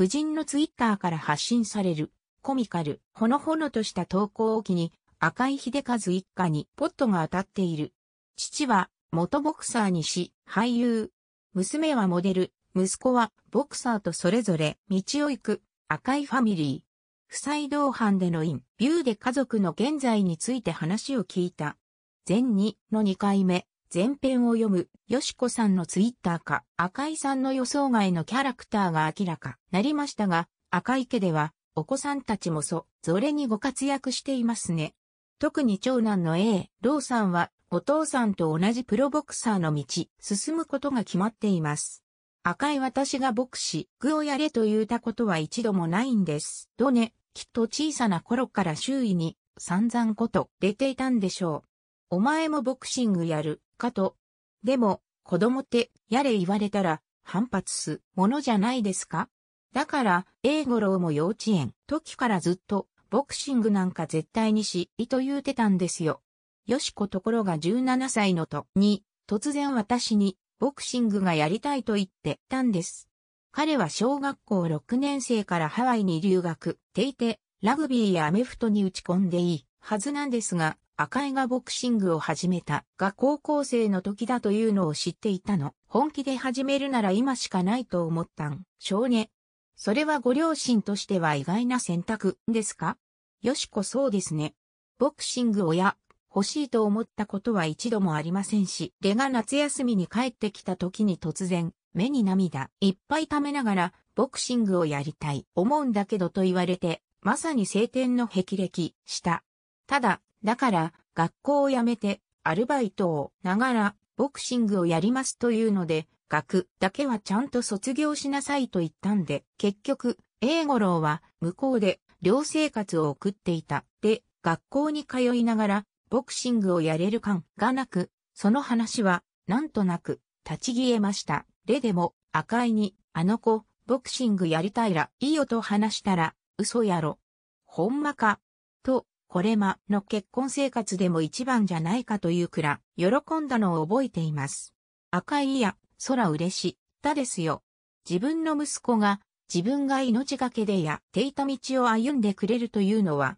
夫人のツイッターから発信される、コミカル、ほのほのとした投稿を機に、赤井秀和一家にポットが当たっている。父は、元ボクサーにし、俳優。娘はモデル、息子は、ボクサーとそれぞれ、道を行く、赤井ファミリー。不妻同伴でのインビューで家族の現在について話を聞いた。前2の2回目、前編を読む、よしこさんのツイッターか、赤井さんの予想外のキャラクターが明らかなりましたが、赤井家では、お子さんたちもそ、ぞれにご活躍していますね。特に長男の A、ローさんは、お父さんと同じプロボクサーの道、進むことが決まっています。赤い私が牧師、具をやれと言うたことは一度もないんです。どね、きっと小さな頃から周囲に散々こと出ていたんでしょう。お前もボクシングやる、かと。でも、子供って、やれ言われたら、反発すものじゃないですかだから、英五郎も幼稚園、時からずっと、ボクシングなんか絶対にし、いと言うてたんですよ。よしこところが17歳のと、に、突然私に、ボクシングがやりたいと言ってたんです。彼は小学校6年生からハワイに留学していて、ラグビーやアメフトに打ち込んでいいはずなんですが、赤井がボクシングを始めたが高校生の時だというのを知っていたの。本気で始めるなら今しかないと思ったん、少年。それはご両親としては意外な選択ですかよしこそうですね。ボクシングをや、欲しいと思ったことは一度もありませんし、レが夏休みに帰ってきた時に突然、目に涙いっぱい溜めながら、ボクシングをやりたい、思うんだけどと言われて、まさに晴天の霹靂、した。ただ、だから、学校を辞めて、アルバイトをながら、ボクシングをやりますというので、学だけはちゃんと卒業しなさいと言ったんで、結局、英五郎は向こうで寮生活を送っていた。で、学校に通いながら、ボクシングをやれる感がなく、その話は、なんとなく、立ち消えました。で、でも、赤井に、あの子、ボクシングやりたいら、いいよと話したら、嘘やろ。ほんまか。と、これまの結婚生活でも一番じゃないかというくら、喜んだのを覚えています。赤いや、空嬉し、たですよ。自分の息子が、自分が命がけでやっていた道を歩んでくれるというのは、